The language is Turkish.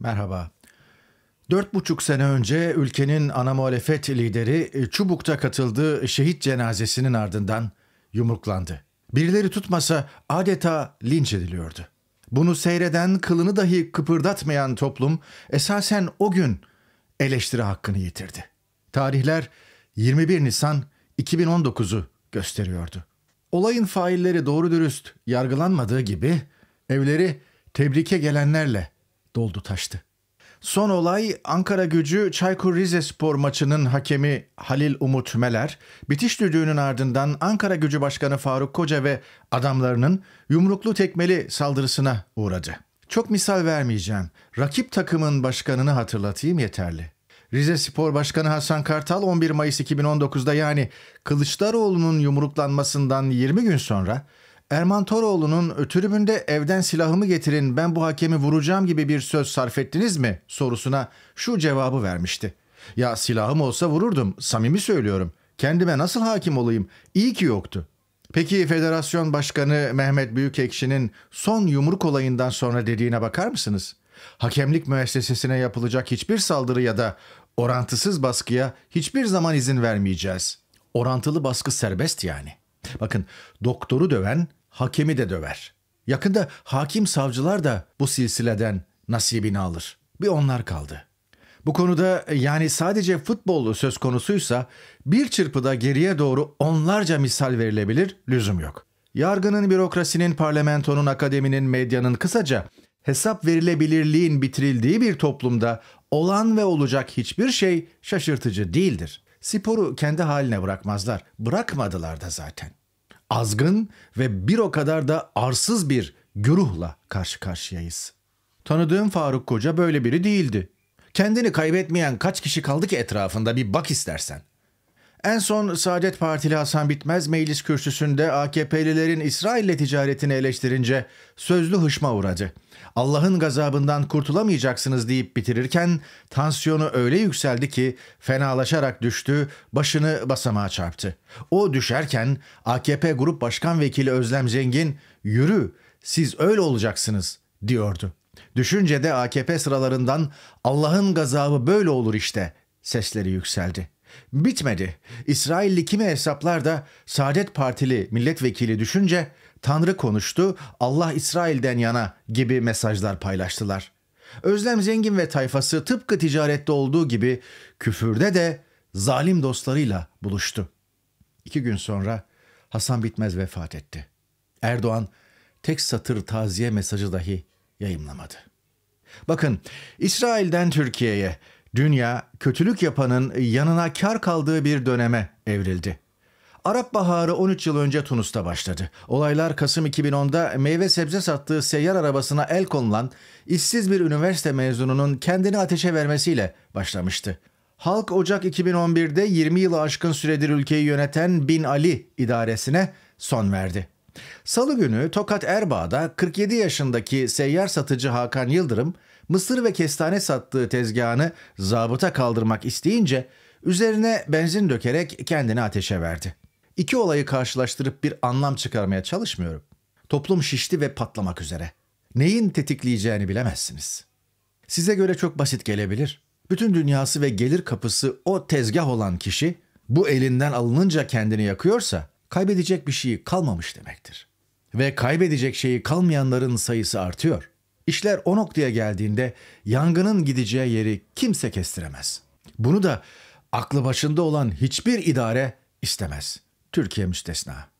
Merhaba. Dört buçuk sene önce ülkenin ana muhalefet lideri e, Çubuk'ta katıldığı şehit cenazesinin ardından yumruklandı. Birileri tutmasa adeta linç ediliyordu. Bunu seyreden, kılını dahi kıpırdatmayan toplum esasen o gün eleştiri hakkını yitirdi. Tarihler 21 Nisan 2019'u gösteriyordu. Olayın failleri doğru dürüst yargılanmadığı gibi evleri tebrike gelenlerle doldu taştı. Son olay Ankara gücü Çaykur Rizespor maçının hakemi Halil Umut Meler, bitiş düdüğünün ardından Ankara gücü başkanı Faruk Koca ve adamlarının yumruklu tekmeli saldırısına uğradı. Çok misal vermeyeceğim. Rakip takımın başkanını hatırlatayım yeterli. Rize Spor Başkanı Hasan Kartal 11 Mayıs 2019'da yani Kılıçdaroğlu'nun yumruklanmasından 20 gün sonra Erman Toroğlu'nun tribünde evden silahımı getirin ben bu hakemi vuracağım gibi bir söz sarf ettiniz mi sorusuna şu cevabı vermişti. Ya silahım olsa vururdum samimi söylüyorum. Kendime nasıl hakim olayım? İyi ki yoktu. Peki Federasyon Başkanı Mehmet Büyükekşi'nin son yumruk olayından sonra dediğine bakar mısınız? Hakemlik müessesesine yapılacak hiçbir saldırı ya da orantısız baskıya hiçbir zaman izin vermeyeceğiz. Orantılı baskı serbest yani.'' Bakın doktoru döven hakemi de döver. Yakında hakim savcılar da bu silsileden nasibini alır. Bir onlar kaldı. Bu konuda e, yani sadece futbol söz konusuysa bir çırpıda geriye doğru onlarca misal verilebilir, lüzum yok. Yargının, bürokrasinin, parlamentonun, akademinin, medyanın kısaca hesap verilebilirliğin bitirildiği bir toplumda olan ve olacak hiçbir şey şaşırtıcı değildir. Sporu kendi haline bırakmazlar. Bırakmadılar da zaten azgın ve bir o kadar da arsız bir güruhla karşı karşıyayız. Tanıdığım Faruk Koca böyle biri değildi. Kendini kaybetmeyen kaç kişi kaldı ki etrafında bir bak istersen. En son Saadet Partili Hasan Bitmez meclis kürsüsünde AKP'lilerin İsrail'le ticaretini eleştirince sözlü hışma uğradı. Allah'ın gazabından kurtulamayacaksınız deyip bitirirken tansiyonu öyle yükseldi ki fenalaşarak düştü, başını basamağa çarptı. O düşerken AKP Grup Başkan Vekili Özlem Zengin "Yürü, siz öyle olacaksınız." diyordu. Düşünce de AKP sıralarından Allah'ın gazabı böyle olur işte sesleri yükseldi. Bitmedi. İsrailli kimi hesaplar da Saadet Partili milletvekili düşünce Tanrı konuştu, Allah İsrail'den yana gibi mesajlar paylaştılar. Özlem Zengin ve tayfası tıpkı ticarette olduğu gibi küfürde de zalim dostlarıyla buluştu. İki gün sonra Hasan Bitmez vefat etti. Erdoğan tek satır taziye mesajı dahi yayımlamadı. Bakın İsrail'den Türkiye'ye, Dünya kötülük yapanın yanına kar kaldığı bir döneme evrildi. Arap Baharı 13 yıl önce Tunus'ta başladı. Olaylar Kasım 2010'da meyve sebze sattığı seyyar arabasına el konulan işsiz bir üniversite mezununun kendini ateşe vermesiyle başlamıştı. Halk Ocak 2011'de 20 yılı aşkın süredir ülkeyi yöneten Bin Ali idaresine son verdi. Salı günü Tokat Erbaa'da 47 yaşındaki seyyar satıcı Hakan Yıldırım mısır ve kestane sattığı tezgahını zabıta kaldırmak isteyince üzerine benzin dökerek kendini ateşe verdi. İki olayı karşılaştırıp bir anlam çıkarmaya çalışmıyorum. Toplum şişti ve patlamak üzere. Neyin tetikleyeceğini bilemezsiniz. Size göre çok basit gelebilir. Bütün dünyası ve gelir kapısı o tezgah olan kişi bu elinden alınınca kendini yakıyorsa kaybedecek bir şeyi kalmamış demektir. Ve kaybedecek şeyi kalmayanların sayısı artıyor. İşler o noktaya geldiğinde yangının gideceği yeri kimse kestiremez. Bunu da aklı başında olan hiçbir idare istemez. Türkiye müstesna.